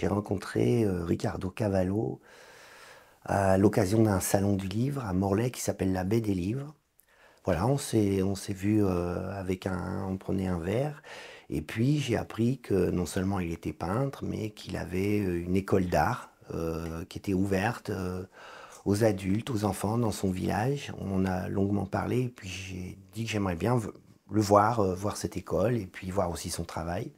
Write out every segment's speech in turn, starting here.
J'ai rencontré euh, Ricardo Cavallo à l'occasion d'un salon du livre à Morlaix qui s'appelle la Baie des Livres. Voilà, on s'est vu euh, avec un, on prenait un verre et puis j'ai appris que non seulement il était peintre, mais qu'il avait euh, une école d'art qui était ouverte aux adultes, aux enfants dans son village. On a longuement parlé, et puis j'ai dit que j'aimerais bien le voir, voir cette école, et puis voir aussi son travail.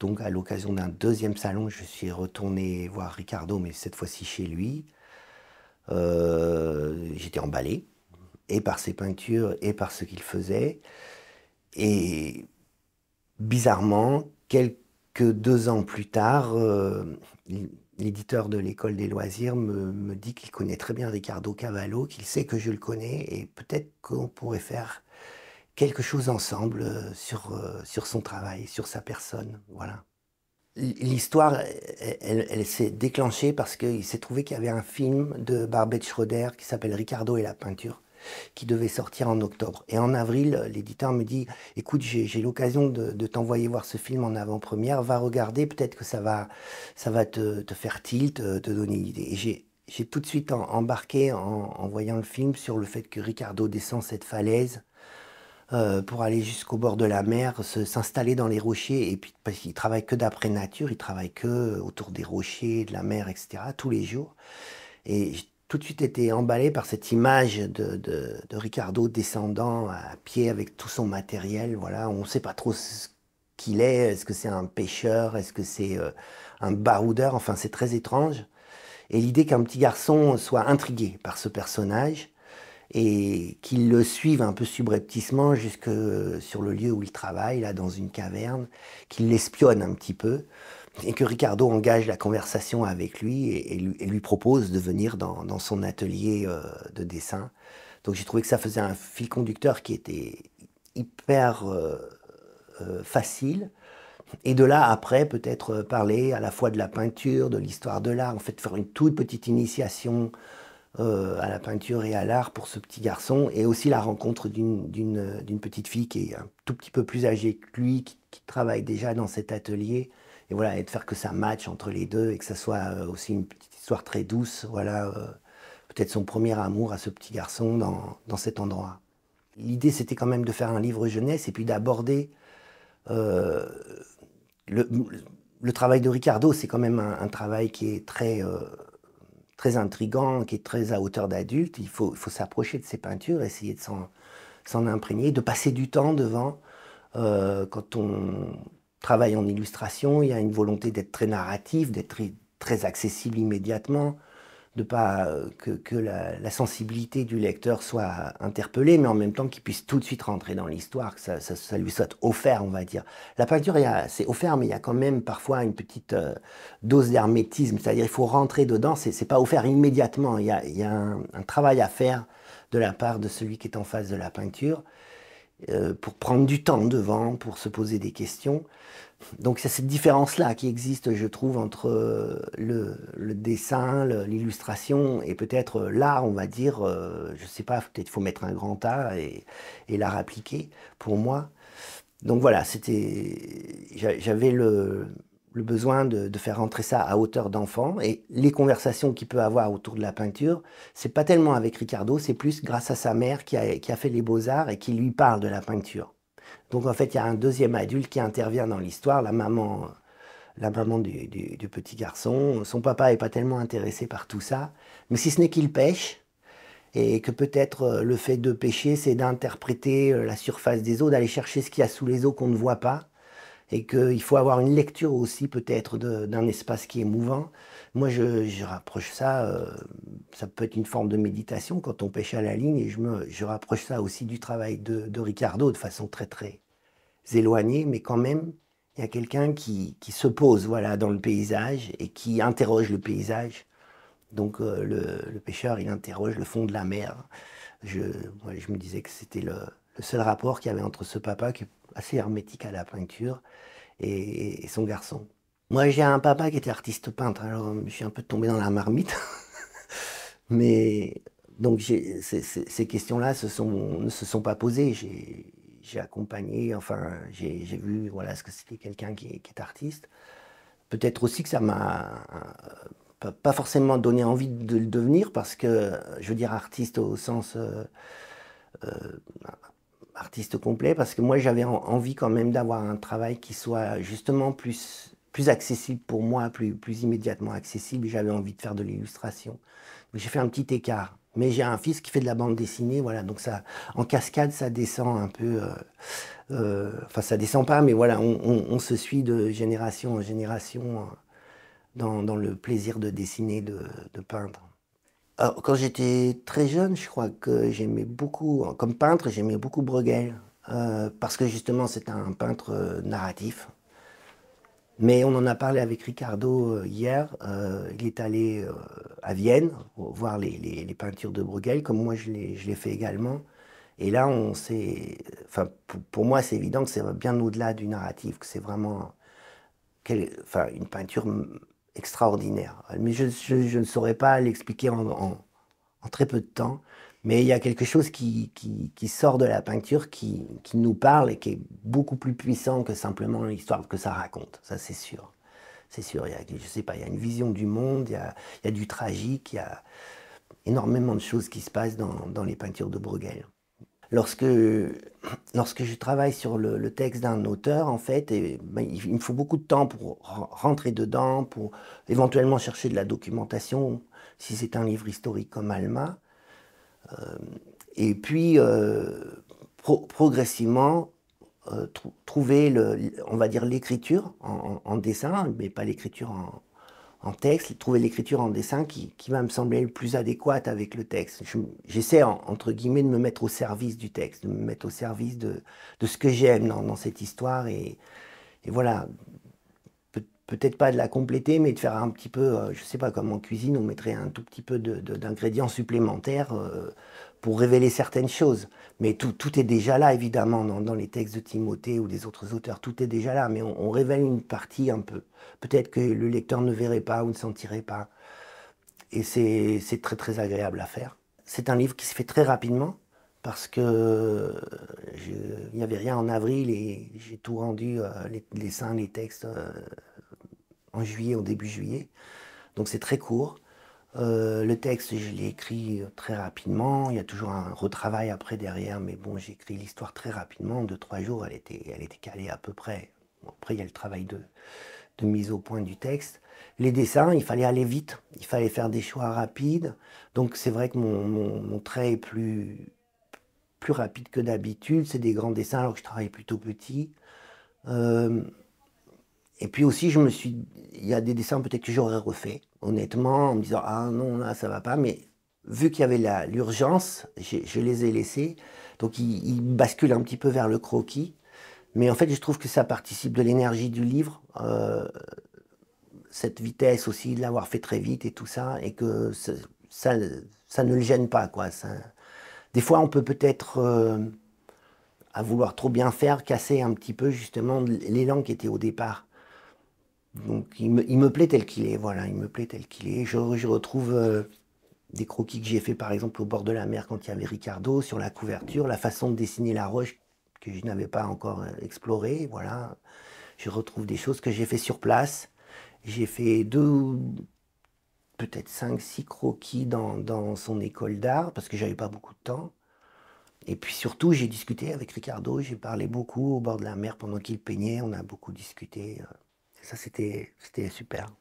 Donc à l'occasion d'un deuxième salon, je suis retourné voir Ricardo, mais cette fois-ci chez lui. Euh, j'étais emballé, et par ses peintures, et par ce qu'il faisait. Et bizarrement, quelques deux ans plus tard, euh, l'éditeur de l'école des loisirs me, me dit qu'il connaît très bien Ricardo Cavallo, qu'il sait que je le connais, et peut-être qu'on pourrait faire quelque chose ensemble euh, sur, euh, sur son travail, sur sa personne. Voilà. L'histoire, e, e, elle, s'est déclenchée parce qu'il s'est trouvé qu'il y avait un film de Barbet Schroeder qui s'appelle Ricardo et la peinture qui devait sortir en octobre. Et en avril, l'éditeur me dit, écoute, j'ai l'occasion de, t'envoyer voir ce film en avant-première, va regarder, peut-être que ça va, ça va te, faire tilt, euh, te, donner une idée. Et j'ai tout de suite embarqué en, en, voyant le film sur le fait que Ricardo descend cette falaise euh, pour aller jusqu'au bord de la mer, s'installer dans les rochers, et puis parce qu'il travaille que d'après nature, il travaille que euh, autour des rochers, de la mer, etc., tous les jours. Et j'ai tout de suite été emballé par cette image de, Ricardo descendant à pied avec tout son matériel, voilà, on ne sait pas trop ce qu'il est, est-ce que c'est un pêcheur, est-ce que c'est euh, un baroudeur, enfin c'est très étrange. Et l'idée qu'un petit garçon soit intrigué par ce personnage, et qu'il le suive un peu subrepticement jusque sur le lieu où il travaille, là dans une caverne, qu'il l'espionne un petit peu, et que Ricardo engage la conversation avec lui et, lui, propose de venir dans, son atelier euh, de dessin. Donc j'ai trouvé que ça faisait un fil conducteur qui était hyper euh, euh, facile. Et de là, après, peut-être parler à la fois de la peinture, de l'histoire de l'art, en fait faire une toute petite initiation euh, à la peinture et à l'art pour ce petit garçon, et aussi la rencontre d'une euh, petite fille qui est un tout petit peu plus âgée que lui, qui, travaille déjà dans cet atelier, et voilà, et de faire que ça matche entre les deux, et que ça soit euh, aussi une petite histoire très douce, voilà, peut-être son premier amour à ce petit garçon dans, dans cet endroit. L'idée, c'était quand même de faire un livre jeunesse, et puis d'aborder le, le, travail de Ricardo, c'est quand même un, travail qui est très très intrigant, qui est très à hauteur d'adulte. Il faut, s'approcher de ces peintures, essayer de s'en imprégner, de passer du temps devant. Euh, quand on travaille en illustration, il y a une volonté d'être très narratif, d'être très, accessible immédiatement de pas euh, que, la, sensibilité du lecteur soit interpellée, mais en même temps qu'il puisse tout de suite rentrer dans l'histoire, que ça, lui soit offert, on va dire. La peinture, c'est offert, mais il y a quand même parfois une petite euh, dose d'hermétisme, c'est-à-dire il faut rentrer dedans, ce n'est pas offert immédiatement, il y a, un, travail à faire de la part de celui qui est en face de la peinture. Euh, pour prendre du temps devant, pour se poser des questions. Donc c'est cette différence-là qui existe, je trouve, entre euh, le, le dessin, l'illustration et peut-être euh, l'art, on va dire, je sais pas, peut-être faut mettre un grand A et, et l'art appliqué, pour moi. Donc voilà, c'était, j'avais le, le besoin de, faire rentrer ça à hauteur d'enfant. Et les conversations qu'il peut avoir autour de la peinture, c'est pas tellement avec Ricardo, c'est plus grâce à sa mère qui a, fait les beaux-arts et qui lui parle de la peinture. Donc en fait, il y a un deuxième adulte qui intervient dans l'histoire, la maman, la maman du, petit garçon. Son papa n'est pas tellement intéressé par tout ça, mais si ce n'est qu'il pêche, et que peut-être euh, le fait de pêcher, c'est d'interpréter euh, la surface des eaux, d'aller chercher ce qu'il y a sous les eaux qu'on ne voit pas, et qu'il faut avoir une lecture aussi peut-être d'un espace qui est mouvant. Moi, je, rapproche ça, euh, ça peut être une forme de méditation quand on pêche à la ligne, et je, me, je rapproche ça aussi du travail de, Ricardo de façon très très éloignée, mais quand même, il y a quelqu'un qui, qui, se pose voilà, dans le paysage et qui interroge le paysage. Donc euh, le, pêcheur, il interroge le fond de la mer. Je, je me disais que c'était le, le seul rapport qu'il y avait entre ce papa qui est assez hermétique à la peinture et, son garçon. Moi, j'ai un papa qui était artiste peintre, alors euh, je suis un peu tombé dans la marmite. Mais donc ces, ces questions-là se sont, ne se sont pas posées. J'ai accompagné, enfin, j'ai vu voilà, ce que c'était quelqu'un qui, est artiste. Peut-être aussi que ça m'a euh, pas forcément donné envie de le devenir, parce que, je veux dire, artiste au sens... Euh, artiste complet parce que moi j'avais envie quand même d'avoir un travail qui soit justement plus, plus accessible pour moi, plus, plus immédiatement accessible. J'avais envie de faire de l'illustration. J'ai fait un petit écart. Mais j'ai un fils qui fait de la bande dessinée, voilà. Donc ça, en cascade, ça descend un peu. Euh, euh, enfin, ça descend pas, mais voilà, on, se suit de génération en génération euh, dans, le plaisir de dessiner, de peindre quand j'étais très jeune, je crois que j'aimais beaucoup, comme peintre, j'aimais beaucoup Bruegel, euh, parce que justement, c'est un peintre euh, narratif. Mais on en a parlé avec Ricardo euh, hier. il est allé à Vienne voir les, peintures de Bruegel, comme moi je l'ai fait également. Et là, on enfin, pour, moi, c'est évident que c'est bien au-delà du narratif, que c'est vraiment enfin, une peinture extraordinaire. Mais je, ne saurais pas l'expliquer en, très peu de temps. Mais il y a quelque chose qui, sort de la peinture, qui, nous parle et qui est beaucoup plus puissant que simplement l'histoire que ça raconte. Ça, c'est sûr. C'est sûr. Il y a, je sais pas, il y a une vision du monde, il y a, du tragique, il y a énormément de choses qui se passent dans, dans les peintures de Bruegel lorsque, lorsque je travaille sur le, texte d'un auteur, en fait, ben, il, me faut beaucoup de temps pour rentrer dedans, pour éventuellement chercher de la documentation, si c'est un livre historique comme Alma. Euh, et puis, euh, progressivement, euh, trouver, le, on va dire, l'écriture en, dessin, mais pas l'écriture en, en texte, trouver l'écriture en dessin qui, qui, va me sembler le plus adéquate avec le texte. J'essaie, entre guillemets, de me mettre au service du texte, de me mettre au service de, ce que j'aime dans, cette histoire. et voilà, peut-être pas de la compléter, mais de faire un petit peu, euh, je sais pas, comme en cuisine, on mettrait un tout petit peu d'ingrédients de, supplémentaires euh, pour révéler certaines choses. Mais tout, est déjà là, évidemment, dans, les textes de Timothée ou des autres auteurs, tout est déjà là, mais on, révèle une partie un peu. Peut-être que le lecteur ne verrait pas ou ne sentirait pas. Et c'est très très agréable à faire. C'est un livre qui se fait très rapidement, parce que il n'y avait rien en avril et j'ai tout rendu, euh, les dessins, les textes en juillet, en début juillet. Donc c'est très court. Euh, le texte, je l'ai écrit euh, très rapidement. Il y a toujours un retravail après derrière, mais bon, j'ai écrit l'histoire très rapidement. De trois jours, elle était, elle était calée à peu près. après, il y a le travail de, de mise au point du texte. Les dessins, il fallait aller vite, il fallait faire des choix rapides. Donc c'est vrai que mon, trait est plus, plus rapide que d'habitude. C'est des grands dessins alors que je travaille plutôt petit. Euh, et puis aussi, je me suis, il y a des dessins peut-être que j'aurais refait, honnêtement, en me disant ah non là ça va pas, mais vu qu'il y avait l'urgence, je les ai laissés. Donc ils, basculent un petit peu vers le croquis, mais en fait je trouve que ça participe de l'énergie du livre, euh, cette vitesse aussi, de l'avoir fait très vite et tout ça, et que ça, ça ne le gêne pas quoi. Ça, des fois on peut peut-être euh, à vouloir trop bien faire, casser un petit peu justement l'élan qui était au départ. Donc il me, plaît tel qu'il est, voilà, il me plaît tel qu'il est. Je, retrouve euh, des croquis que j'ai fait par exemple au bord de la mer quand il y avait Ricardo sur la couverture, la façon de dessiner la roche que je n'avais pas encore euh, explorée, voilà. Je retrouve des choses que j'ai fait sur place. J'ai fait deux, peut-être cinq, six croquis dans, son école d'art parce que j'avais pas beaucoup de temps. Et puis surtout, j'ai discuté avec Ricardo, j'ai parlé beaucoup au bord de la mer pendant qu'il peignait, on a beaucoup discuté. Euh, ça, c'était super.